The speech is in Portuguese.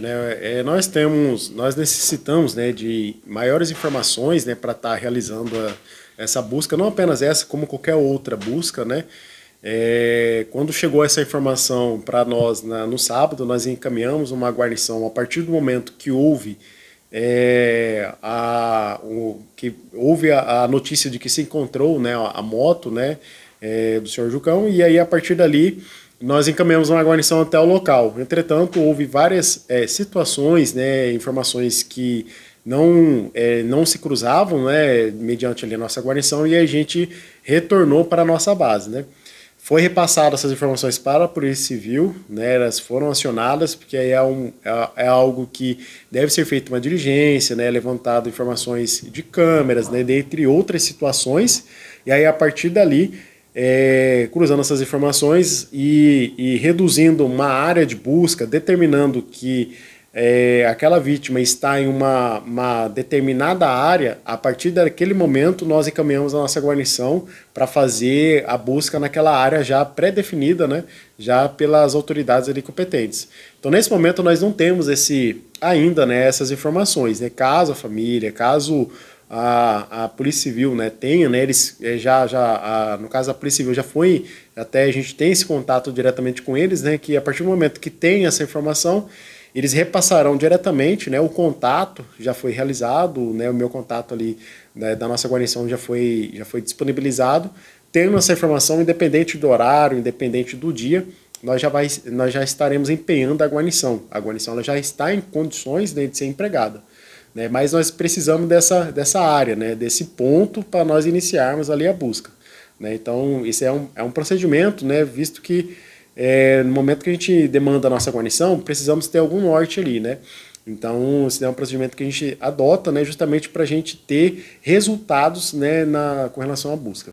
Né, é, nós temos, nós necessitamos né, de maiores informações né, para estar tá realizando a, essa busca, não apenas essa, como qualquer outra busca, né? É, quando chegou essa informação para nós na, no sábado, nós encaminhamos uma guarnição a partir do momento que houve é, a, o, que houve a, a, notícia de que se encontrou né, a, a moto né, é, do senhor Jucão, e aí a partir dali nós encaminhamos uma guarnição até o local. Entretanto, houve várias é, situações, né, informações que não, é, não se cruzavam, né, mediante ali a nossa guarnição, e a gente retornou para a nossa base, né. Foi repassado essas informações para a Polícia Civil, né, elas foram acionadas, porque aí é, um, é, é algo que deve ser feita uma diligência, né, levantado informações de câmeras, né, dentre outras situações, e aí a partir dali é, cruzando essas informações e, e, reduzindo uma área de busca, determinando que é, aquela vítima está em uma, uma, determinada área, a partir daquele momento nós encaminhamos a nossa guarnição para fazer a busca naquela área já pré-definida, né, já pelas autoridades ali competentes. Então, nesse momento, nós não temos esse ainda né, essas informações, né, caso a família, caso a, a Polícia Civil né, tenha, né, eles é, já, já a, no caso a Polícia Civil já foi, até a gente tem esse contato diretamente com eles, né, que a partir do momento que tem essa informação, eles repassarão diretamente, né, o contato já foi realizado, né, o meu contato ali né, da nossa guarnição já foi, já foi disponibilizado, tendo essa informação, independente do horário, independente do dia, nós já, vai, nós já estaremos empenhando a guarnição. A guarnição ela já está em condições né, de ser empregada. Né? Mas nós precisamos dessa, dessa área, né? desse ponto para nós iniciarmos ali a busca. Né? Então, isso é um, é um procedimento, né? visto que é, no momento que a gente demanda a nossa guarnição, precisamos ter algum norte ali. Né? Então, esse é um procedimento que a gente adota né? justamente para a gente ter resultados né? na, com relação à busca.